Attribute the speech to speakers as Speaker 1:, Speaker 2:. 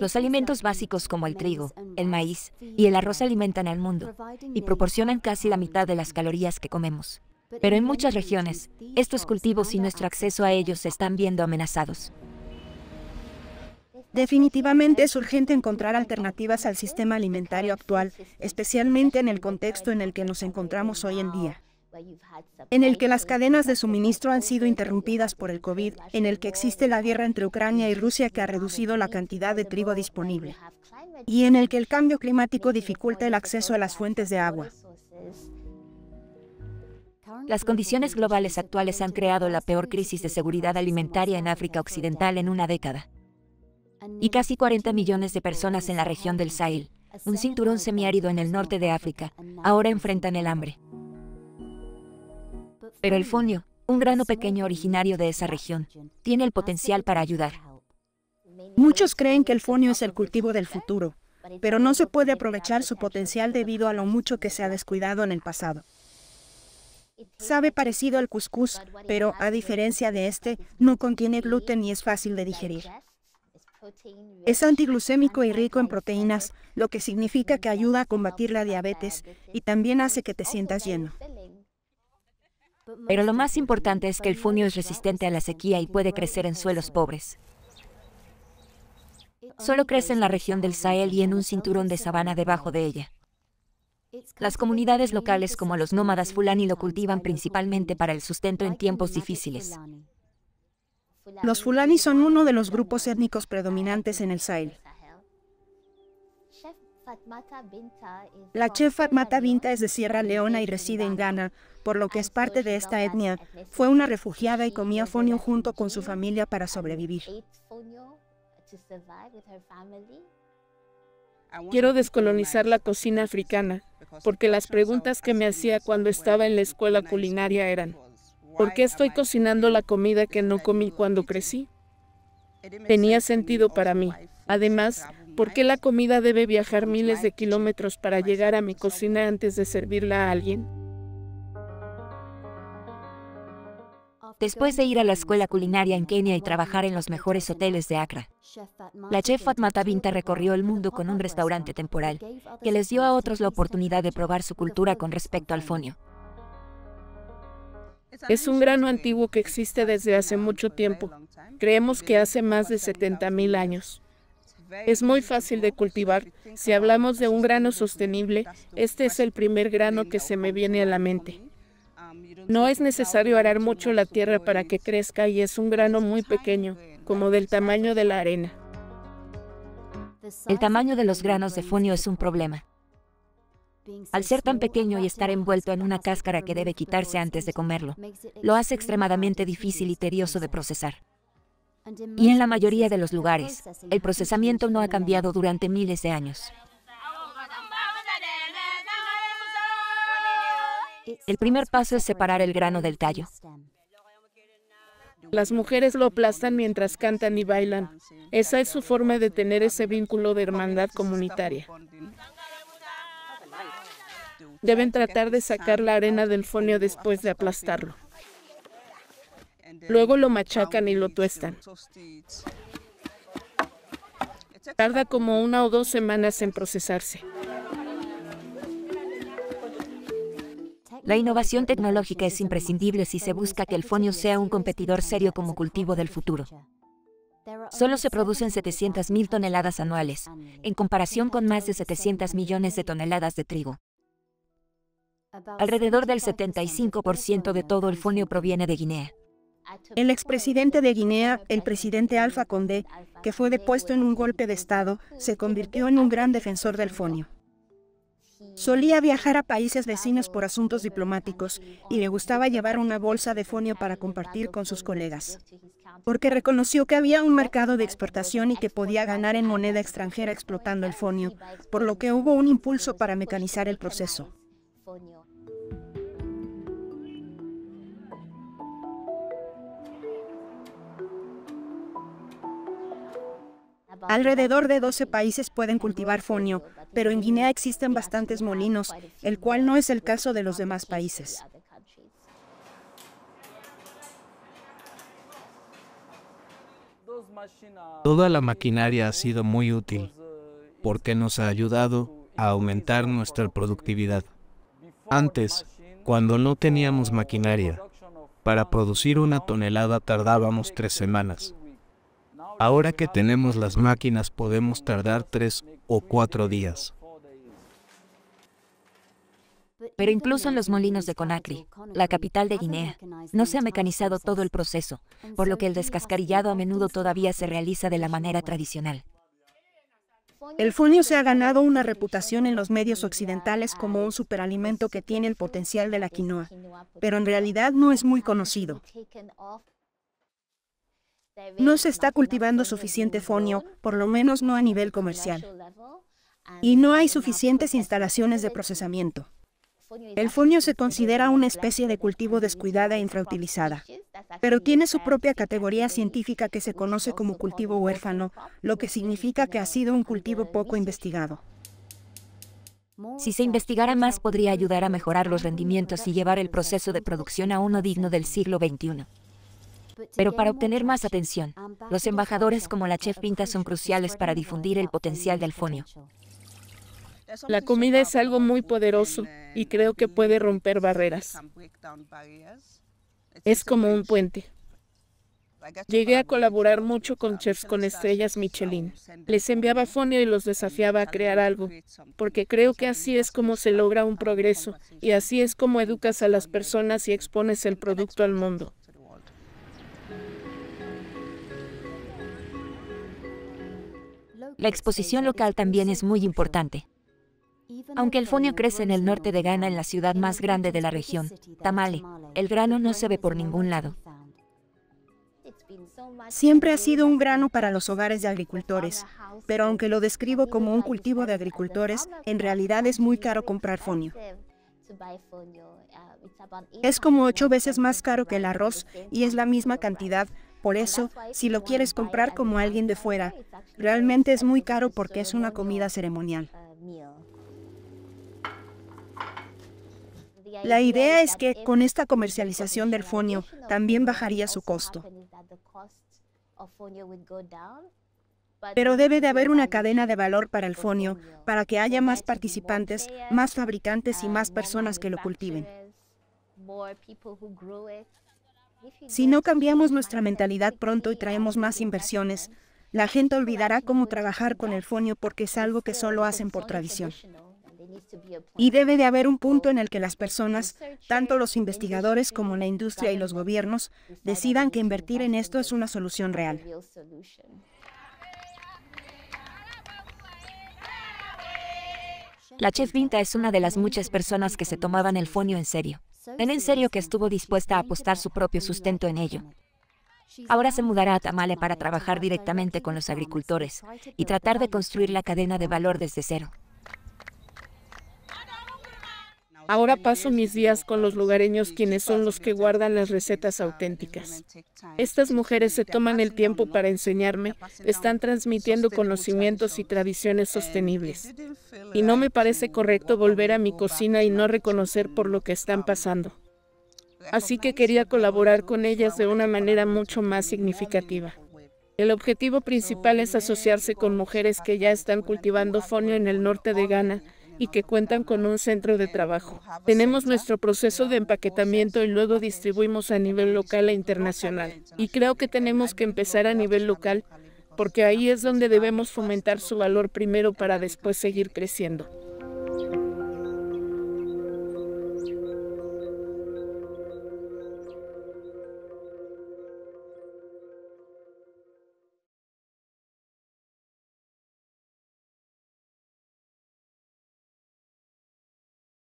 Speaker 1: Los alimentos básicos como el trigo, el maíz y el arroz alimentan al mundo y proporcionan casi la mitad de las calorías que comemos. Pero en muchas regiones, estos cultivos y nuestro acceso a ellos se están viendo amenazados.
Speaker 2: Definitivamente es urgente encontrar alternativas al sistema alimentario actual, especialmente en el contexto en el que nos encontramos hoy en día en el que las cadenas de suministro han sido interrumpidas por el COVID, en el que existe la guerra entre Ucrania y Rusia que ha reducido la cantidad de trigo disponible, y en el que el cambio climático dificulta el acceso a las fuentes de agua.
Speaker 1: Las condiciones globales actuales han creado la peor crisis de seguridad alimentaria en África Occidental en una década. Y casi 40 millones de personas en la región del Sahel, un cinturón semiárido en el norte de África, ahora enfrentan el hambre. Pero el fonio, un grano pequeño originario de esa región, tiene el potencial para ayudar. Muchos creen que el
Speaker 2: fonio es el cultivo del futuro, pero no se puede aprovechar su potencial debido a lo mucho que se ha descuidado en el pasado. Sabe parecido al cuscús, pero a diferencia de este, no contiene gluten y es fácil de digerir. Es antiglucémico y rico en proteínas, lo que significa que ayuda a combatir la diabetes y
Speaker 1: también hace que te sientas lleno. Pero lo más importante es que el funio es resistente a la sequía y puede crecer en suelos pobres. Solo crece en la región del Sahel y en un cinturón de sabana debajo de ella. Las comunidades locales como los nómadas fulani lo cultivan principalmente para el sustento en tiempos difíciles.
Speaker 2: Los fulani son uno de los grupos étnicos predominantes en el Sahel. La chef Fatmata Binta es de Sierra Leona y reside en Ghana, por lo que es parte de esta etnia. Fue una refugiada y comía fonio junto con su familia para sobrevivir.
Speaker 3: Quiero descolonizar la cocina africana, porque las preguntas que me hacía cuando estaba en la escuela culinaria eran, ¿por qué estoy cocinando la comida que no comí cuando crecí? Tenía sentido para mí. Además, ¿Por qué la comida debe viajar miles de kilómetros para llegar a mi cocina antes de
Speaker 1: servirla a alguien? Después de ir a la escuela culinaria en Kenia y trabajar en los mejores hoteles de Accra, la chef Fatmata Tabinta recorrió el mundo con un restaurante temporal que les dio a otros la oportunidad de probar su cultura con respecto al fonio. Es un grano antiguo que
Speaker 3: existe desde hace mucho tiempo. Creemos que hace más de 70.000 años. Es muy fácil de cultivar. Si hablamos de un grano sostenible, este es el primer grano que se me viene a la mente. No es necesario arar mucho la tierra para que crezca y es un grano muy pequeño, como del tamaño de la arena.
Speaker 1: El tamaño de los granos de funio es un problema. Al ser tan pequeño y estar envuelto en una cáscara que debe quitarse antes de comerlo, lo hace extremadamente difícil y tedioso de procesar. Y en la mayoría de los lugares, el procesamiento no ha cambiado durante miles de años. El primer paso es separar el grano del tallo.
Speaker 3: Las mujeres lo aplastan mientras cantan y bailan. Esa es su forma de tener ese vínculo de hermandad comunitaria. Deben tratar de sacar la arena del fonio después de aplastarlo. Luego lo machacan y lo tuestan.
Speaker 1: Tarda como una o dos semanas en procesarse. La innovación tecnológica es imprescindible si se busca que el fonio sea un competidor serio como cultivo del futuro. Solo se producen 700.000 toneladas anuales, en comparación con más de 700 millones de toneladas de trigo. Alrededor del 75% de todo el fonio proviene de Guinea.
Speaker 2: El expresidente de Guinea, el presidente Alfa Condé, que fue depuesto en un golpe de Estado, se convirtió en un gran defensor del fonio. Solía viajar a países vecinos por asuntos diplomáticos y le gustaba llevar una bolsa de fonio para compartir con sus colegas, porque reconoció que había un mercado de exportación y que podía ganar en moneda extranjera explotando el fonio, por lo que hubo un impulso para mecanizar el proceso. Alrededor de 12 países pueden cultivar fonio, pero en Guinea existen bastantes molinos, el cual no es el caso de los demás países.
Speaker 3: Toda la maquinaria ha sido muy útil porque nos ha ayudado a aumentar nuestra productividad. Antes, cuando no teníamos maquinaria, para producir una tonelada tardábamos tres semanas. Ahora que tenemos las máquinas podemos tardar tres o cuatro días.
Speaker 1: Pero incluso en los molinos de Conakry, la capital de Guinea, no se ha mecanizado todo el proceso, por lo que el descascarillado a menudo todavía se realiza de la manera tradicional. El fonio se ha ganado una reputación en los medios occidentales como un superalimento
Speaker 2: que tiene el potencial de la quinoa, pero en realidad no es muy conocido. No se está cultivando suficiente fonio, por lo menos no a nivel comercial. Y no hay suficientes instalaciones de procesamiento. El fonio se considera una especie de cultivo descuidada e infrautilizada, pero tiene su propia categoría científica que se conoce como cultivo huérfano, lo que significa que ha
Speaker 1: sido un cultivo poco investigado. Si se investigara más podría ayudar a mejorar los rendimientos y llevar el proceso de producción a uno digno del siglo XXI. Pero para obtener más atención, los embajadores como la chef Pinta son cruciales para difundir el potencial del Fonio. La comida es algo muy poderoso
Speaker 3: y creo que puede romper barreras. Es como un puente. Llegué a colaborar mucho con chefs con estrellas Michelin. Les enviaba fonio y los desafiaba a crear algo, porque creo que así es como se logra un progreso y así es como educas a las personas y expones el producto al mundo.
Speaker 1: La exposición local también es muy importante. Aunque el fonio crece en el norte de Ghana, en la ciudad más grande de la región, Tamale, el grano no se ve por ningún lado. Siempre ha sido un grano para los hogares de agricultores, pero
Speaker 2: aunque lo describo como un cultivo de agricultores, en realidad es muy caro comprar fonio. Uh, es como ocho veces más caro que el arroz y es la misma cantidad. Por eso, si lo quieres comprar como alguien de fuera, realmente es muy caro porque es una comida ceremonial. Uh, la idea es que con esta comercialización del fonio también bajaría su costo. Pero debe de haber una cadena de valor para el fonio, para que haya más participantes, más fabricantes y más personas que lo cultiven. Si no cambiamos nuestra mentalidad pronto y traemos más inversiones, la gente olvidará cómo trabajar con el fonio porque es algo que solo hacen por tradición. Y debe de haber un punto en el que las personas, tanto los investigadores como la industria y los gobiernos, decidan
Speaker 1: que invertir en esto es una solución real. La chef Vinta es una de las muchas personas que se tomaban el fonio en serio. Tan en serio que estuvo dispuesta a apostar su propio sustento en ello. Ahora se mudará a Tamale para trabajar directamente con los agricultores y tratar de construir la cadena de valor desde cero.
Speaker 3: Ahora paso mis días con los lugareños quienes son los que guardan las recetas auténticas. Estas mujeres se toman el tiempo para enseñarme, están transmitiendo conocimientos y tradiciones sostenibles. Y no me parece correcto volver a mi cocina y no reconocer por lo que están pasando. Así que quería colaborar con ellas de una manera mucho más significativa. El objetivo principal es asociarse con mujeres que ya están cultivando fonio en el norte de Ghana y que cuentan con un centro de trabajo. Tenemos nuestro proceso de empaquetamiento y luego distribuimos a nivel local e internacional. Y creo que tenemos que empezar a nivel local porque ahí es donde debemos fomentar su valor primero para después seguir creciendo.